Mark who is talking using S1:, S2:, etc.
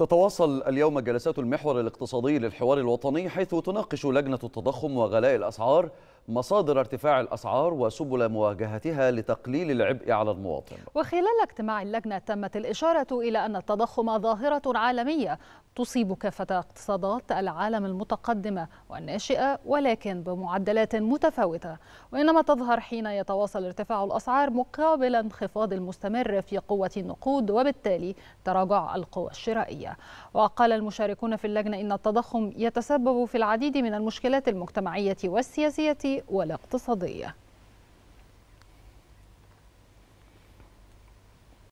S1: تتواصل اليوم جلسات المحور الاقتصادي للحوار الوطني حيث تناقش لجنة التضخم وغلاء الأسعار مصادر ارتفاع الأسعار وسبل مواجهتها لتقليل
S2: العبء على المواطن
S3: وخلال اجتماع اللجنة تمت الإشارة إلى أن التضخم ظاهرة عالمية تصيب كافة اقتصادات العالم المتقدمة والناشئة ولكن بمعدلات متفاوتة وإنما تظهر حين يتواصل ارتفاع الأسعار مقابل انخفاض المستمر في قوة النقود وبالتالي تراجع القوى الشرائية وقال المشاركون في اللجنة إن التضخم يتسبب في العديد من المشكلات المجتمعية والسياسية والإقتصادية